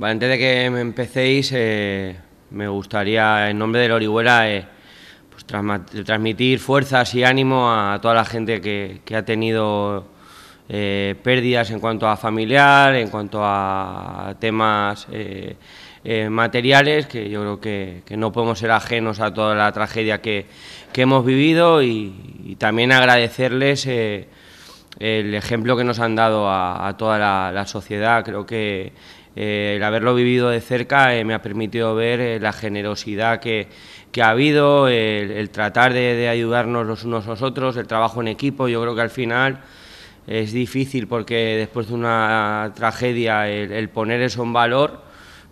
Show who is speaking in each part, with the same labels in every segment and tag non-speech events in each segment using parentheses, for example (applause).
Speaker 1: antes de que me empecéis, eh, me gustaría, en nombre de la Orihuela, eh, pues transmitir fuerzas y ánimo a toda la gente que, ha tenido eh, pérdidas en cuanto a familiar, en cuanto a temas materiales, que yo creo que, no podemos ser ajenos a toda la tragedia que, hemos vivido y, y también agradecerles el ejemplo que nos han dado a, toda la, sociedad. Creo que eh, el haberlo vivido de cerca eh, me ha permitido ver eh, la generosidad que, que ha habido, el, tratar de, ayudarnos los unos a los otros, el trabajo en equipo. Yo creo que al final es difícil porque después de una tragedia el, poner eso en valor,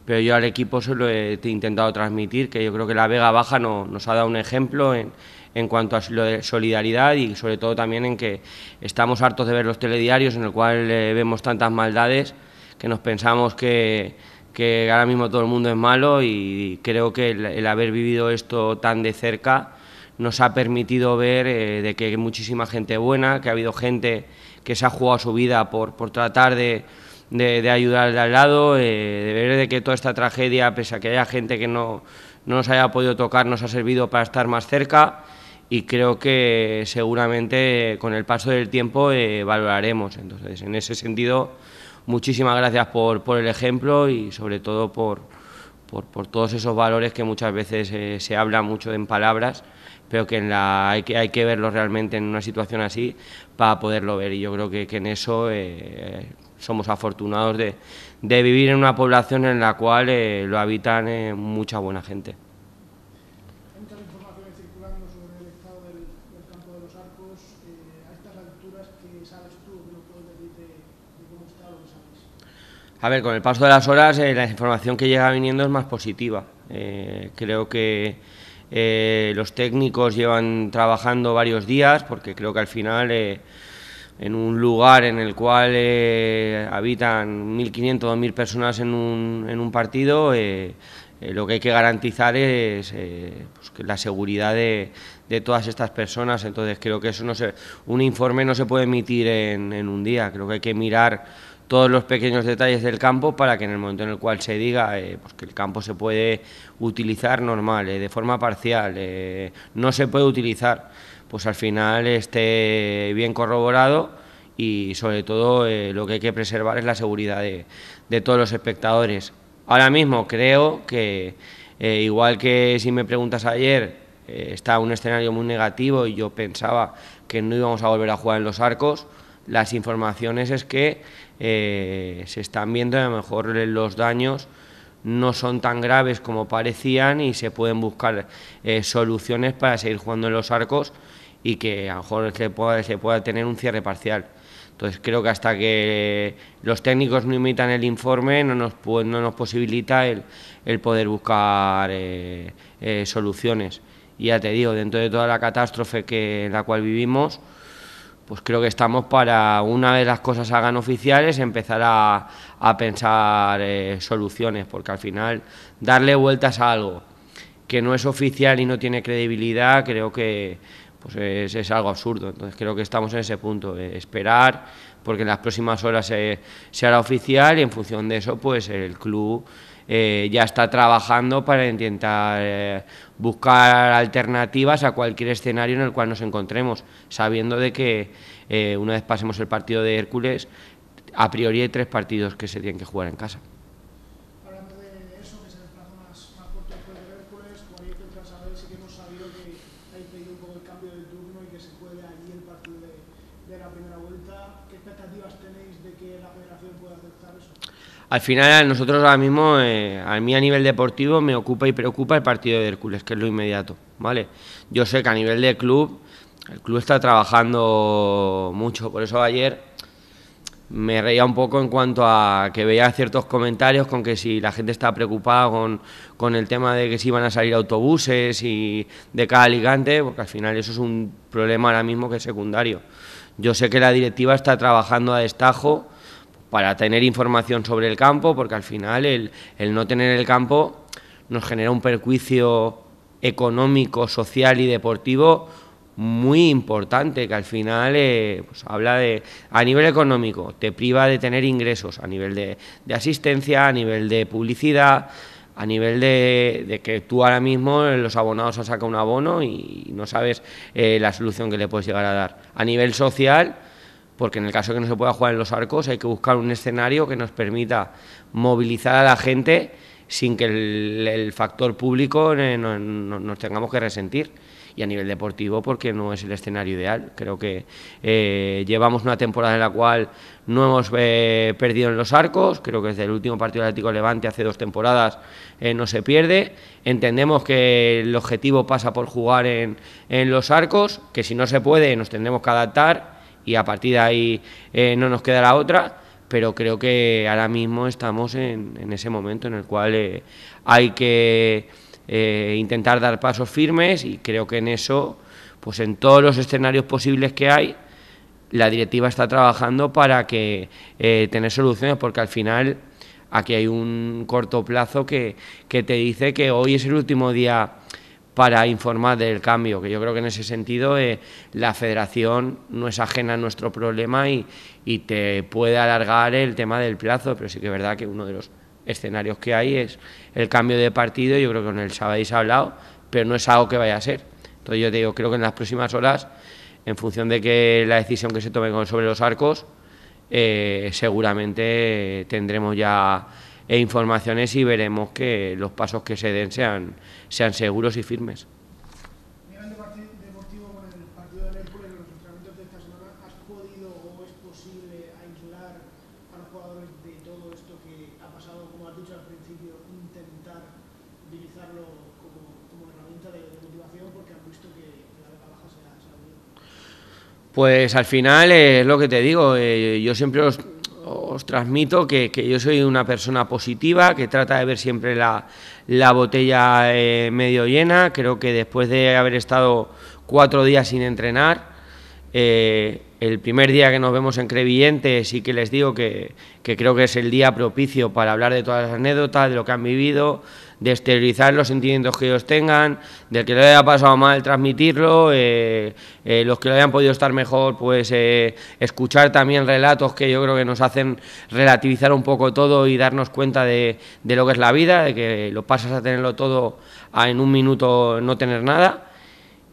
Speaker 1: pero yo al equipo se lo he, intentado transmitir, que yo creo que la Vega Baja nos ha dado un ejemplo en en cuanto a lo de solidaridad y sobre todo también en que estamos hartos de ver los telediarios en el cual eh, vemos tantas maldades que nos pensamos que, ahora mismo todo el mundo es malo y creo que el, haber vivido esto tan de cerca nos ha permitido ver eh, de que hay muchísima gente buena, que ha habido gente que se ha jugado su vida por, tratar de, de, ayudar de al lado, eh, de ver de que toda esta tragedia, pese a que haya gente que no, no nos haya podido tocar, nos ha servido para estar más cerca y creo que seguramente con el paso del tiempo eh, valoraremos. Entonces, en ese sentido, muchísimas gracias por, por el ejemplo y sobre todo por, por, todos esos valores que muchas veces eh, se habla mucho en palabras, pero que, en la, hay que hay que verlo realmente en una situación así para poderlo ver. Y yo creo que, en eso eh, somos afortunados de, de, vivir en una población en la cual lo habitan mucha buena gente. A ver, con el paso de las horas eh, la información que llega viniendo es más positiva. Eh, creo que eh, los técnicos llevan trabajando varios días porque creo que al final en un lugar en el cual habitan 1.500 o 2.000 personas en un, en un partido, lo que hay que garantizar es pues la seguridad de, todas estas personas. Entonces creo que eso no se, un informe no se puede emitir en, en un día. Creo que hay que mirar todos los pequeños detalles del campo para que en el momento en el cual se diga eh, pues que el campo se puede utilizar normal, eh, de forma parcial, eh, no se puede utilizar, pues al final esté bien corroborado y sobre todo lo que hay que preservar es la seguridad de, de todos los espectadores. Ahora mismo creo que, igual que si me preguntas ayer, está un escenario muy negativo y yo pensaba que no íbamos a volver a jugar en los arcos, las informaciones es que eh, se están viendo a lo mejor los daños no son tan graves como parecían y se pueden buscar eh, soluciones para seguir jugando en los arcos y que a lo mejor se pueda, se pueda tener un cierre parcial. Entonces creo que hasta que los técnicos no imitan el informe no nos, no nos posibilita el, poder buscar eh, soluciones. Y ya te digo, dentro de toda la catástrofe que, en la cual vivimos, pues creo que estamos para, una vez las cosas hagan oficiales, empezar a, pensar eh, soluciones, porque al final darle vueltas a algo que no es oficial y no tiene credibilidad, creo que pues es, algo absurdo. Entonces creo que estamos en ese punto, esperar, porque en las próximas horas se, se hará oficial y en función de eso, pues el club eh, ya está trabajando para intentar eh, buscar alternativas a cualquier escenario en el cual nos encontremos, sabiendo de que eh, una vez pasemos el partido de Hércules, a priori hay tres partidos que se tienen que jugar en casa. al final nosotros ahora mismo, eh, a mí a nivel deportivo me ocupa y preocupa el partido de Hércules, que es lo inmediato, ¿vale? Yo sé que a nivel de club, el club está trabajando mucho, por eso ayer me reía un poco en cuanto a que veía ciertos comentarios con que si la gente estaba preocupada con, con el tema de que si iban a salir autobuses y de cada ligante, porque al final eso es un problema ahora mismo que es secundario. Yo sé que la directiva está trabajando a destajo para tener información sobre el campo, porque al final el, no tener el campo nos genera un perjuicio económico, social y deportivo muy importante, que al final eh, pues habla de, a nivel económico, te priva de tener ingresos, a nivel de, asistencia, a nivel de publicidad, a nivel de, de, que tú ahora mismo los abonados han sacado un abono y no sabes eh, la solución que le puedes llegar a dar. A nivel social, porque en el caso que no se pueda jugar en los arcos hay que buscar un escenario que nos permita movilizar a la gente sin que el, factor público eh, nos, tengamos que resentir. Y a nivel deportivo, porque no es el escenario ideal. Creo que eh, llevamos una temporada en la cual no hemos eh, perdido en los arcos. Creo que desde el último partido del Atlético Levante hace dos temporadas no se pierde. Entendemos que el objetivo pasa por jugar en, en los arcos, que si no se puede nos tendremos que adaptar y a partir de ahí eh, no nos queda la otra, pero creo que ahora mismo estamos en, ese momento en el cual eh, hay que eh, intentar dar pasos firmes y creo que en eso, pues en todos los escenarios posibles que hay, la directiva está trabajando para que tener soluciones, porque al final aquí hay un corto plazo que, que te dice que hoy es el último día para informar del cambio, que yo creo que en ese sentido eh, la federación no es ajena a nuestro problema y, te puede alargar el tema del plazo, pero sí que es verdad que uno de los escenarios que hay es el cambio de partido, yo creo que con el ha hablado, pero no es algo que vaya a ser. Entonces yo te digo, creo que en las próximas horas, en función de que la decisión que se tome sobre los arcos, eh, seguramente tendremos ya ...e informaciones y veremos que los pasos que se den sean seguros y firmes. Mirando de motivo con el partido de Lerpul en los entrenamientos de esta semana... ...¿has podido o es posible aislar a los jugadores de todo esto que ha pasado... ...como ha dicho al principio, intentar utilizarlo como herramienta de motivación... ...porque han visto que la baja se ha salido? Pues al final es lo que te digo, eh, yo siempre... los os transmito que, yo soy una persona positiva, que trata de ver siempre la, botella eh, medio llena. Creo que después de haber estado cuatro días sin entrenar, eh, el primer día que nos vemos en Crevillentes y que les digo que, creo que es el día propicio para hablar de todas las anécdotas, de lo que han vivido, de exteriorizar los sentimientos que ellos tengan, del que lo haya pasado mal transmitirlo, eh, eh, los que lo hayan podido estar mejor, pues escuchar también relatos que yo creo que nos hacen relativizar un poco todo y darnos cuenta de, de lo que es la vida, de que lo pasas a tenerlo todo a en un minuto no tener nada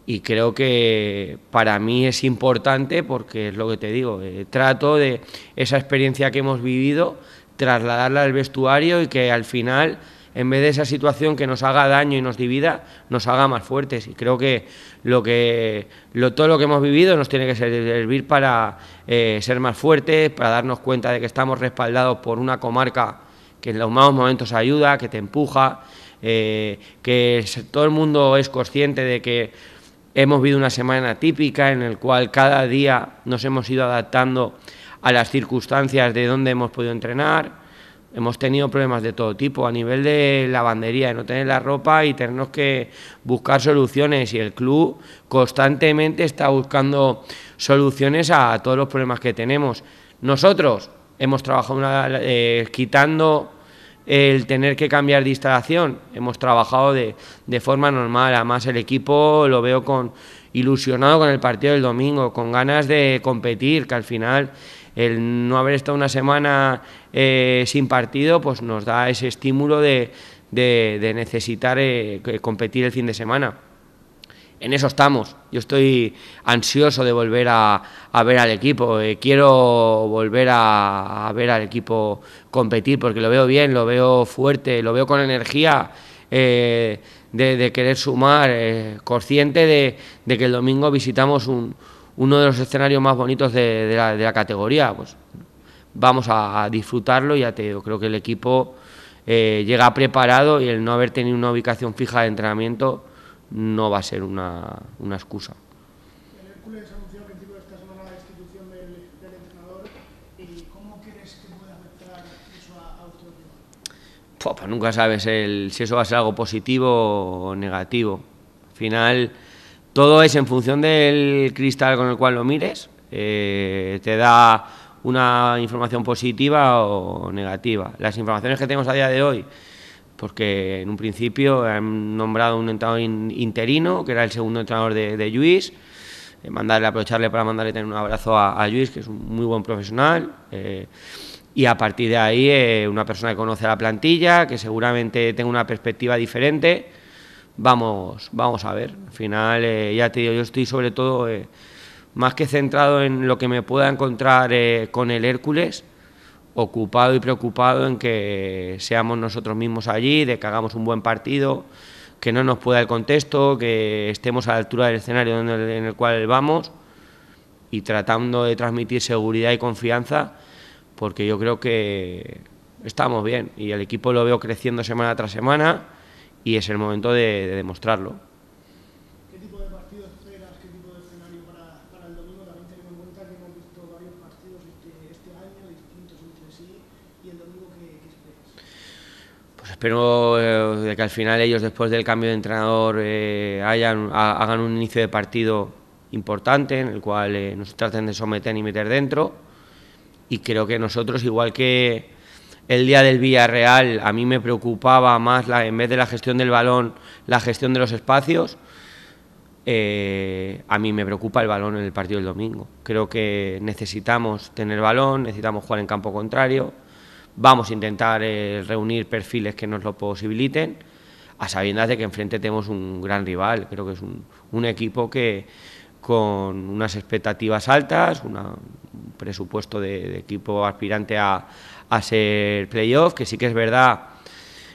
Speaker 1: y creo que para mí es importante porque es lo que te digo, eh, trato de esa experiencia que hemos vivido, trasladarla al vestuario y que al final, en vez de esa situación que nos haga daño y nos divida, nos haga más fuertes. Y creo que, lo que lo, todo lo que hemos vivido nos tiene que servir para eh, ser más fuertes, para darnos cuenta de que estamos respaldados por una comarca que en los malos momentos ayuda, que te empuja, eh, que todo el mundo es consciente de que Hemos vivido una semana típica en la cual cada día nos hemos ido adaptando a las circunstancias de dónde hemos podido entrenar. Hemos tenido problemas de todo tipo a nivel de lavandería, de no tener la ropa y tenernos que buscar soluciones. Y el club constantemente está buscando soluciones a todos los problemas que tenemos. Nosotros hemos trabajado eh, quitando el tener que cambiar de instalación. Hemos trabajado de, de forma normal, además el equipo lo veo con ilusionado con el partido del domingo, con ganas de competir, que al final el no haber estado una semana eh, sin partido, pues nos da ese estímulo de, de, necesitar eh, competir el fin de semana en eso estamos. Yo estoy ansioso de volver a, ver al equipo. Eh, quiero volver a, ver al equipo competir porque lo veo bien, lo veo fuerte, lo veo con energía eh, de, querer sumar, eh, consciente de, que el domingo visitamos uno de los escenarios más bonitos de la, categoría. Pues vamos a, disfrutarlo y ya creo que el equipo llega preparado y el no haber tenido una ubicación fija de entrenamiento no va a ser una, excusa. El Hércules anunció de esta semana la del, entrenador. Eh, ¿Cómo crees que puede afectar eso a, pues nunca sabes si eso va a ser algo positivo o negativo. Al final, todo es en función del cristal con el cual lo mires. Eh, te da una información positiva o negativa. Las informaciones que tenemos a día de hoy porque en un principio han nombrado un entrenador interino, que era el segundo entrenador de, Luis. Eh, mandarle, aprovecharle para mandarle tener un abrazo a, Luis, que es un muy buen profesional. Eh, y a partir de ahí, eh, una persona que conoce la plantilla, que seguramente tenga una perspectiva diferente. Vamos, vamos a ver. Al final, ya te digo, yo estoy sobre todo más que centrado en lo que me pueda encontrar con el Hércules ocupado y preocupado en que seamos nosotros mismos allí, de que hagamos un buen partido, que no nos pueda el contexto, que estemos a la altura del escenario en el, cual vamos y tratando de transmitir seguridad y confianza, porque yo creo que estamos bien y el equipo lo veo creciendo semana tras semana y es el momento de demostrarlo. Espero eh, de que al final ellos, después del cambio de entrenador, eh, hagan un inicio de partido importante en el cual eh, nos traten de someter y meter dentro. Y creo que nosotros, igual que el día del Villarreal, a mí me preocupaba más, la, en vez de la gestión del balón, la gestión de los espacios. a mí me preocupa el balón en el partido del domingo. Creo que necesitamos tener balón, necesitamos jugar en campo contrario. Vamos a intentar eh, reunir perfiles que nos lo posibiliten, a sabiendas de que enfrente tenemos un gran rival. Creo que es un, equipo que con unas expectativas altas, un presupuesto de, equipo aspirante a, ser playoff, que sí que es verdad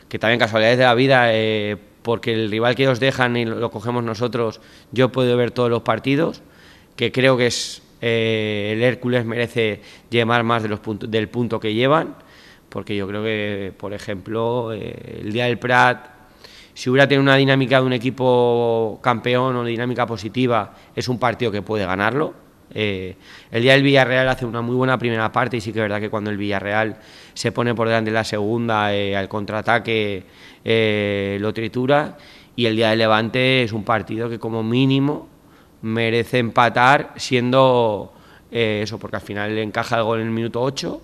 Speaker 1: que también casualidades de la vida, eh, porque el rival que ellos dejan y lo cogemos nosotros, yo puedo ver todos los partidos, que creo que es eh, el Hércules merece llevar más de los del punto que llevan porque yo creo que, por ejemplo, eh, el día del Prat, si hubiera tenido una dinámica de un equipo campeón o dinámica positiva, es un partido que puede ganarlo. Eh, el día del Villarreal hace una muy buena primera parte y sí que es verdad que cuando el Villarreal se pone por delante de la segunda, eh, al contraataque lo tritura y el día del Levante es un partido que como mínimo merece empatar siendo eso, porque al final le encaja el gol en el minuto 8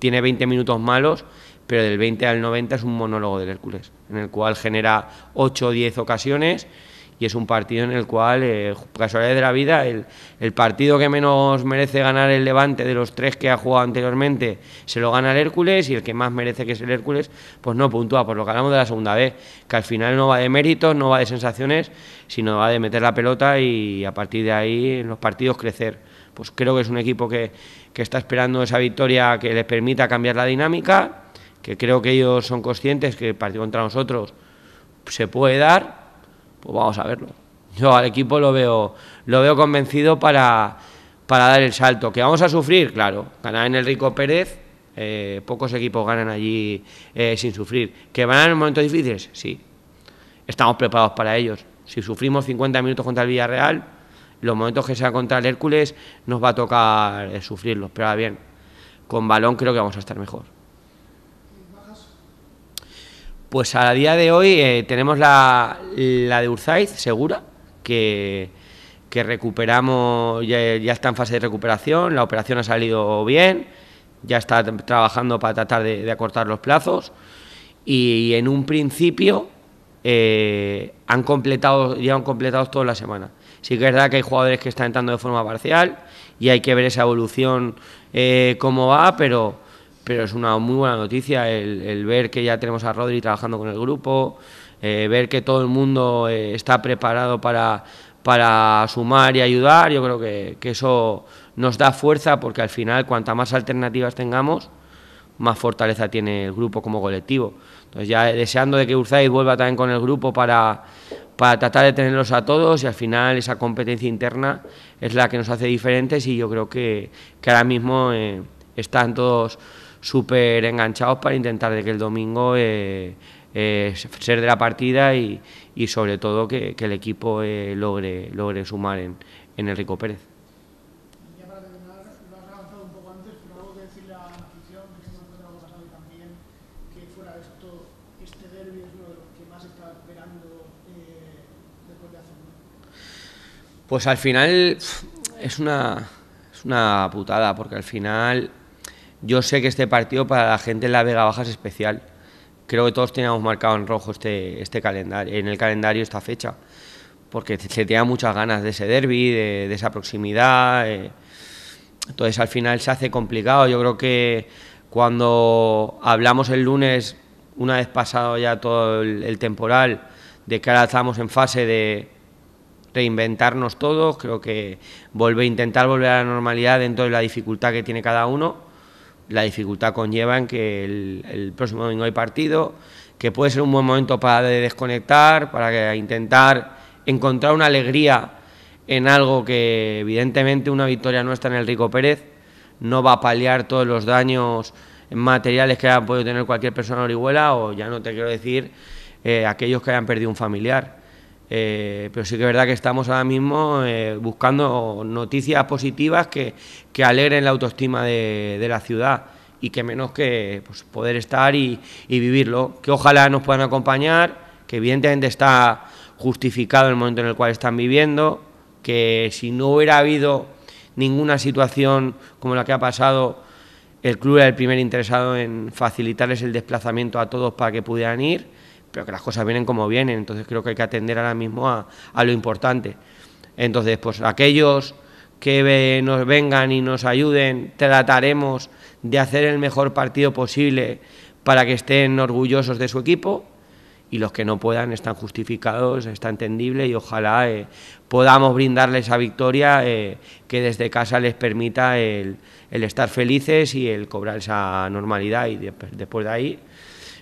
Speaker 1: tiene 20 minutos malos, pero del 20 al 90 es un monólogo del Hércules, en el cual genera 8 o 10 ocasiones y es un partido en el cual, eh, casualidad de la vida, el, el, partido que menos merece ganar el Levante de los tres que ha jugado anteriormente se lo gana el Hércules y el que más merece que es el Hércules, pues no puntúa, por lo que hablamos de la segunda vez, que al final no va de méritos, no va de sensaciones, sino va de meter la pelota y a partir de ahí en los partidos crecer. Pues creo que es un equipo que, que está esperando esa victoria que les permita cambiar la dinámica, que creo que ellos son conscientes que el partido contra nosotros se puede dar, pues vamos a verlo. Yo al equipo lo veo, lo veo convencido para, para dar el salto. ¿Que vamos a sufrir? Claro, ganar en el Rico Pérez, eh, pocos equipos ganan allí eh, sin sufrir. ¿Que van en momentos difíciles? Sí. Estamos preparados para ellos. Si sufrimos 50 minutos contra el Villarreal, los momentos que sea contra el Hércules nos va a tocar eh, sufrirlos, pero ahora bien, con balón creo que vamos a estar mejor. Pues a día de hoy eh, tenemos la, de Urzaiz, segura, que, recuperamos, ya, está en fase de recuperación, la operación ha salido bien, ya está trabajando para tratar de, acortar los plazos y en un principio eh, han completado, ya han completado toda la semana. Sí que es verdad que hay jugadores que están entrando de forma parcial y hay que ver esa evolución eh, cómo va, pero, pero es una muy buena noticia el, ver que ya tenemos a Rodri trabajando con el grupo, eh, ver que todo el mundo eh, está preparado para, sumar y ayudar. Yo creo que, que eso nos da fuerza porque al final cuanta más alternativas tengamos, más fortaleza tiene el grupo como colectivo. Entonces ya deseando de que Urzaiz vuelva también con el grupo para, para tratar de tenerlos a todos y al final esa competencia interna es la que nos hace diferentes y yo creo que, ahora mismo eh, están todos súper enganchados para intentar de que el domingo sea eh, eh, ser de la partida y, sobre todo que, el equipo logre, logre sumar en, en Enrico Pérez. este derby es lo que más está esperando eh, después de hace un Pues al final es una, es una putada, porque al final yo sé que este partido para la gente en la Vega Baja es especial. Creo que todos teníamos marcado en rojo este, este calendario, en el calendario esta fecha, porque se tenía muchas ganas de ese derby, de, esa proximidad. Eh. entonces al final se hace complicado. Yo creo que cuando hablamos el lunes una vez pasado ya todo el, temporal, de que ahora estamos en fase de reinventarnos todos, creo que volver, intentar volver a la normalidad dentro de la dificultad que tiene cada uno. La dificultad conlleva en que el, el próximo domingo hay partido, que puede ser un buen momento para desconectar, para intentar encontrar una alegría en algo que evidentemente una victoria nuestra en el Rico Pérez no va a paliar todos los daños materiales que haya podido tener cualquier persona en Orihuela o ya no te quiero decir eh, aquellos que hayan perdido un familiar. Eh, pero sí que es verdad que estamos ahora mismo eh, buscando noticias positivas que, que alegren la autoestima de, la ciudad y que menos que pues, poder estar y, y, vivirlo. Que ojalá nos puedan acompañar, que evidentemente está justificado el momento en el cual están viviendo, que si no hubiera habido ninguna situación como la que ha pasado el club era el primer interesado en facilitarles el desplazamiento a todos para que pudieran ir, pero que las cosas vienen como vienen, entonces creo que hay que atender ahora mismo a, a lo importante. Entonces, pues aquellos que nos vengan y nos ayuden, trataremos de hacer el mejor partido posible para que estén orgullosos de su equipo y los que no puedan están justificados, está entendible y ojalá eh, podamos brindarles esa victoria eh, que desde casa les permita el, estar felices y el cobrar esa normalidad y después de ahí,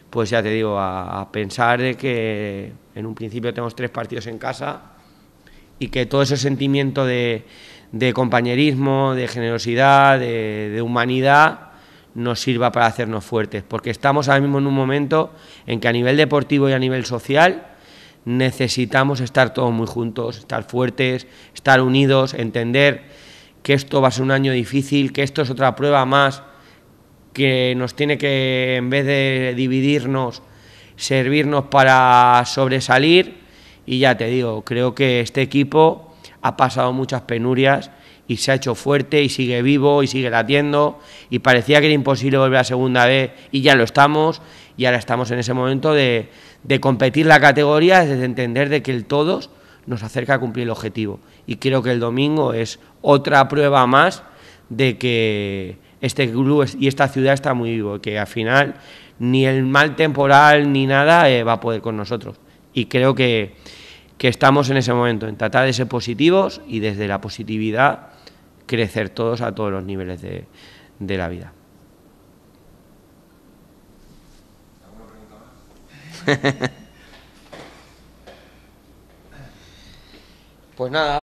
Speaker 1: pues ya te digo, a, pensar de que en un principio tenemos tres partidos en casa y que todo ese sentimiento de, compañerismo, de generosidad, de humanidad, nos sirva para hacernos fuertes, porque estamos ahora mismo en un momento en que a nivel deportivo y a nivel social necesitamos estar todos muy juntos, estar fuertes, estar unidos, entender que esto va a ser un año difícil, que esto es otra prueba más que nos tiene que, en vez de dividirnos, servirnos para sobresalir. Y ya te digo, creo que este equipo ha pasado muchas penurias y se ha hecho fuerte y sigue vivo y sigue latiendo y parecía que era imposible volver a segunda vez y ya lo estamos y ahora estamos en ese momento de, competir la categoría desde entender de que el todos nos acerca a cumplir el objetivo y creo que el domingo es otra prueba más de que este club y esta ciudad está muy vivo que al final ni el mal temporal ni nada eh, va a poder con nosotros y creo que que estamos en ese momento, en tratar de ser positivos y desde la positividad crecer todos a todos los niveles de, la vida. (laughs) pues nada.